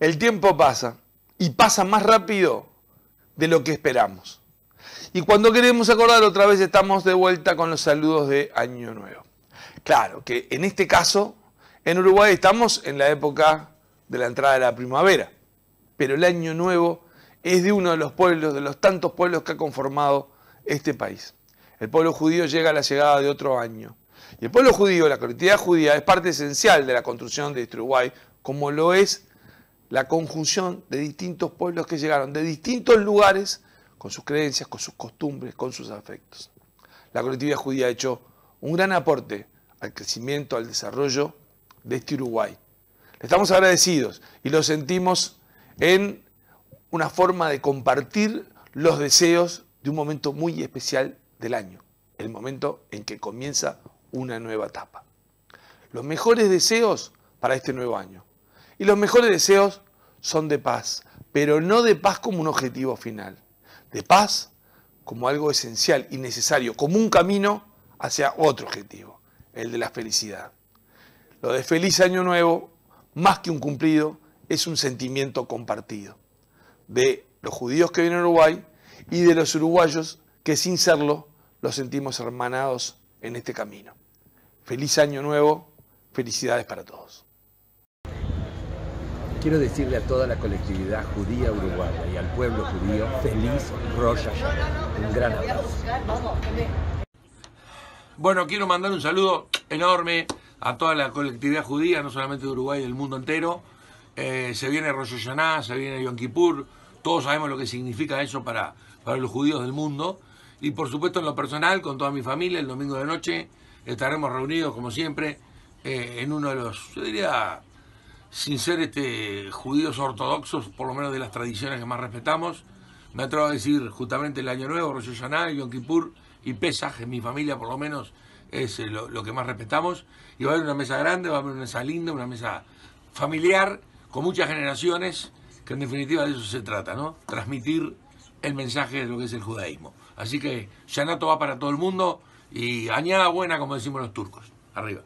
El tiempo pasa y pasa más rápido de lo que esperamos. Y cuando queremos acordar otra vez estamos de vuelta con los saludos de Año Nuevo. Claro que en este caso, en Uruguay estamos en la época de la entrada de la primavera, pero el Año Nuevo es de uno de los pueblos, de los tantos pueblos que ha conformado este país. El pueblo judío llega a la llegada de otro año. Y el pueblo judío, la colectividad judía, es parte esencial de la construcción de este Uruguay, como lo es la conjunción de distintos pueblos que llegaron de distintos lugares con sus creencias, con sus costumbres, con sus afectos. La colectividad judía ha hecho un gran aporte al crecimiento, al desarrollo de este Uruguay. Estamos agradecidos y lo sentimos en una forma de compartir los deseos de un momento muy especial del año, el momento en que comienza una nueva etapa. Los mejores deseos para este nuevo año y los mejores deseos son de paz, pero no de paz como un objetivo final, de paz como algo esencial y necesario, como un camino hacia otro objetivo, el de la felicidad. Lo de feliz año nuevo, más que un cumplido, es un sentimiento compartido de los judíos que vienen a Uruguay y de los uruguayos que sin serlo los sentimos hermanados en este camino. Feliz año nuevo, felicidades para todos quiero decirle a toda la colectividad judía uruguaya y al pueblo judío, feliz Rosh Hashanah. Un gran abrazo. Bueno, quiero mandar un saludo enorme a toda la colectividad judía, no solamente de Uruguay, del mundo entero. Eh, se viene Rosh Hashanah, se viene Yom Kippur, todos sabemos lo que significa eso para, para los judíos del mundo. Y por supuesto en lo personal, con toda mi familia, el domingo de noche estaremos reunidos como siempre eh, en uno de los, yo diría, sin ser este, judíos ortodoxos, por lo menos de las tradiciones que más respetamos. Me atrevo a decir justamente el Año Nuevo, Rosh Hashanah, Yom Kippur y Pesaj, en mi familia por lo menos es eh, lo, que más respetamos. Y va a haber una mesa grande, va a haber una mesa linda, una mesa familiar, con muchas generaciones, que en definitiva de eso se trata, ¿no? Transmitir el mensaje de lo que es el judaísmo. Así que Yanato va para todo el mundo y añada buena, como decimos los turcos. Arriba.